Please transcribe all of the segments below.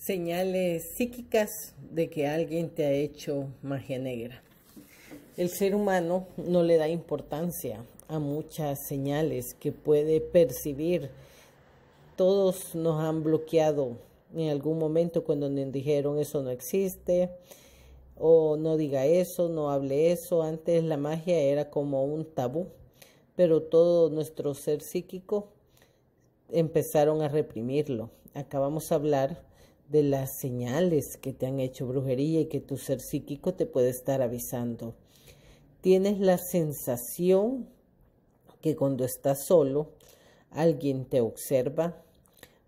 señales psíquicas de que alguien te ha hecho magia negra. El ser humano no le da importancia a muchas señales que puede percibir. Todos nos han bloqueado en algún momento cuando nos dijeron eso no existe o no diga eso, no hable eso. Antes la magia era como un tabú, pero todo nuestro ser psíquico empezaron a reprimirlo. Acabamos de hablar de las señales que te han hecho brujería y que tu ser psíquico te puede estar avisando. Tienes la sensación que cuando estás solo, alguien te observa.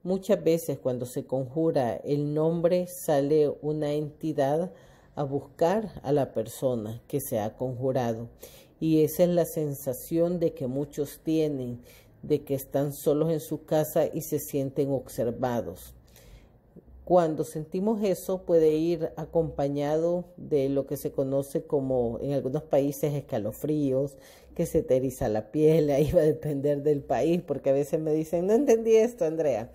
Muchas veces cuando se conjura el nombre sale una entidad a buscar a la persona que se ha conjurado. Y esa es la sensación de que muchos tienen, de que están solos en su casa y se sienten observados cuando sentimos eso puede ir acompañado de lo que se conoce como en algunos países escalofríos, que se te la piel, ahí va a depender del país, porque a veces me dicen, no entendí esto, Andrea.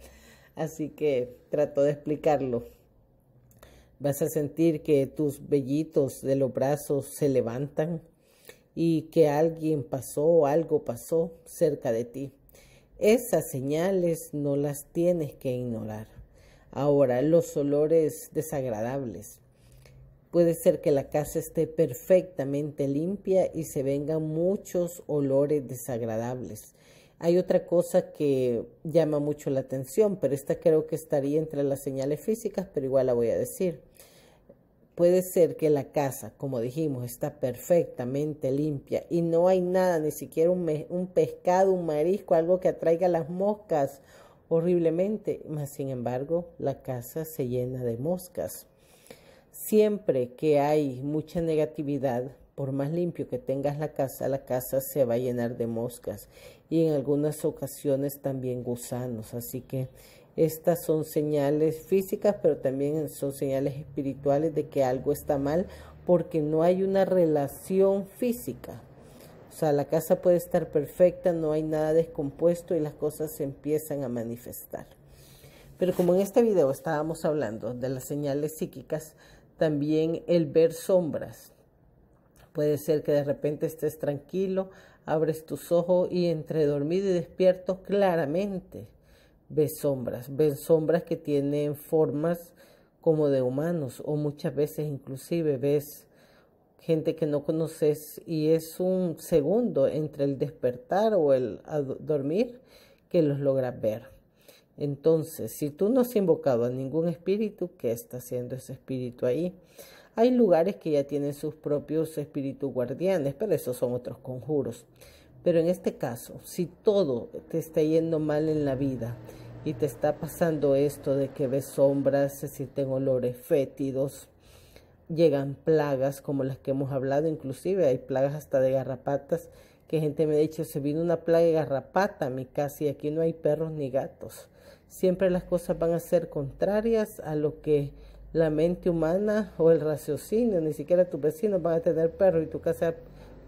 Así que trato de explicarlo. Vas a sentir que tus vellitos de los brazos se levantan y que alguien pasó o algo pasó cerca de ti. Esas señales no las tienes que ignorar. Ahora, los olores desagradables. Puede ser que la casa esté perfectamente limpia y se vengan muchos olores desagradables. Hay otra cosa que llama mucho la atención, pero esta creo que estaría entre las señales físicas, pero igual la voy a decir. Puede ser que la casa, como dijimos, está perfectamente limpia y no hay nada, ni siquiera un, pescado, un marisco, algo que atraiga las moscas horriblemente, mas sin embargo la casa se llena de moscas. Siempre que hay mucha negatividad, por más limpio que tengas la casa, la casa se va a llenar de moscas y en algunas ocasiones también gusanos. Así que estas son señales físicas, pero también son señales espirituales de que algo está mal porque no hay una relación física o sea, la casa puede estar perfecta, no hay nada descompuesto y las cosas se empiezan a manifestar. Pero como en este video estábamos hablando de las señales psíquicas, también el ver sombras. Puede ser que de repente estés tranquilo, abres tus ojos y entre dormido y despierto claramente ves sombras, ves sombras que tienen formas como de humanos o muchas veces inclusive ves gente que no conoces y es un segundo entre el despertar o el dormir que los logras ver. Entonces, si tú no has invocado a ningún espíritu, ¿qué está haciendo ese espíritu ahí? Hay lugares que ya tienen sus propios espíritus guardianes, pero esos son otros conjuros. Pero en este caso, si todo te está yendo mal en la vida y te está pasando esto de que ves sombras, se sienten olores fétidos, llegan plagas como las que hemos hablado, inclusive hay plagas hasta de garrapatas, que gente me ha dicho, se vino una plaga de garrapata a mi casa y aquí no hay perros ni gatos. Siempre las cosas van a ser contrarias a lo que la mente humana o el raciocinio, ni siquiera tus vecinos van a tener perros y tu casa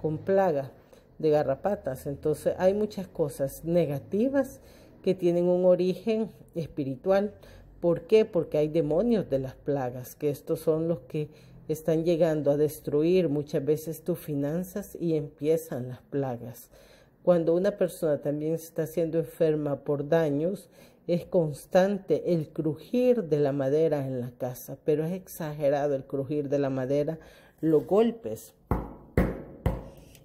con plaga de garrapatas. Entonces hay muchas cosas negativas que tienen un origen espiritual. ¿Por qué? Porque hay demonios de las plagas, que estos son los que están llegando a destruir muchas veces tus finanzas y empiezan las plagas. Cuando una persona también está siendo enferma por daños, es constante el crujir de la madera en la casa, pero es exagerado el crujir de la madera, los golpes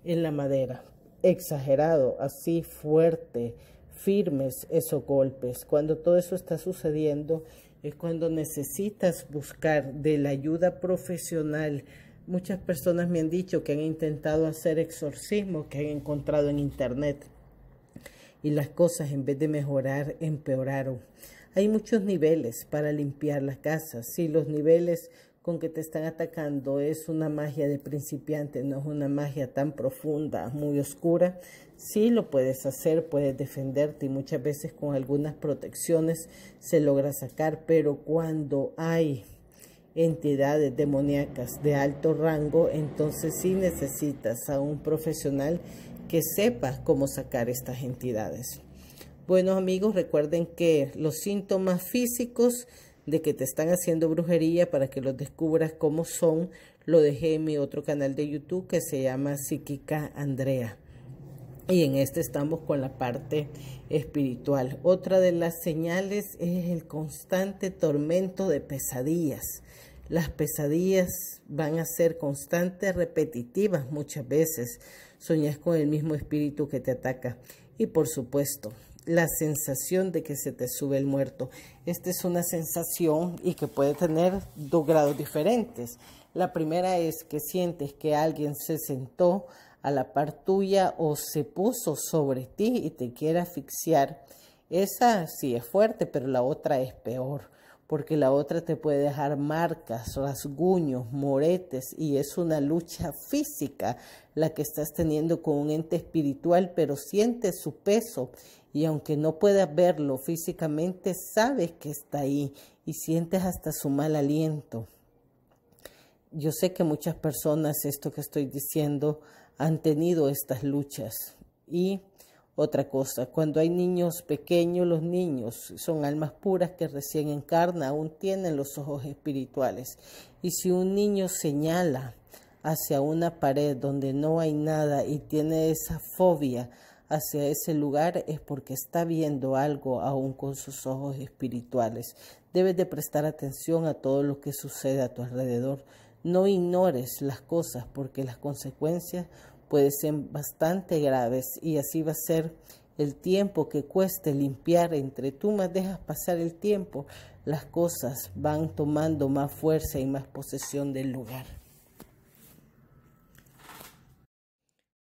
en la madera, exagerado, así fuerte, firmes esos golpes. Cuando todo eso está sucediendo, es cuando necesitas buscar de la ayuda profesional. Muchas personas me han dicho que han intentado hacer exorcismos que han encontrado en internet y las cosas en vez de mejorar empeoraron. Hay muchos niveles para limpiar las casas. Si los niveles con que te están atacando es una magia de principiante, no es una magia tan profunda, muy oscura. Sí lo puedes hacer, puedes defenderte y muchas veces con algunas protecciones se logra sacar, pero cuando hay entidades demoníacas de alto rango, entonces sí necesitas a un profesional que sepa cómo sacar estas entidades. Bueno amigos, recuerden que los síntomas físicos de que te están haciendo brujería para que los descubras cómo son, lo dejé en mi otro canal de YouTube que se llama Psíquica Andrea. Y en este estamos con la parte espiritual. Otra de las señales es el constante tormento de pesadillas. Las pesadillas van a ser constantes, repetitivas muchas veces. Soñas con el mismo espíritu que te ataca. Y por supuesto, la sensación de que se te sube el muerto. Esta es una sensación y que puede tener dos grados diferentes. La primera es que sientes que alguien se sentó a la par tuya o se puso sobre ti y te quiere asfixiar. Esa sí es fuerte, pero la otra es peor porque la otra te puede dejar marcas, rasguños, moretes y es una lucha física la que estás teniendo con un ente espiritual, pero sientes su peso y aunque no puedas verlo físicamente, sabes que está ahí y sientes hasta su mal aliento. Yo sé que muchas personas esto que estoy diciendo han tenido estas luchas y otra cosa. Cuando hay niños pequeños, los niños son almas puras que recién encarna, aún tienen los ojos espirituales. Y si un niño señala hacia una pared donde no hay nada y tiene esa fobia hacia ese lugar, es porque está viendo algo aún con sus ojos espirituales. Debes de prestar atención a todo lo que sucede a tu alrededor. No ignores las cosas porque las consecuencias pueden ser bastante graves y así va a ser el tiempo que cueste limpiar, entre tú más dejas pasar el tiempo, las cosas van tomando más fuerza y más posesión del lugar.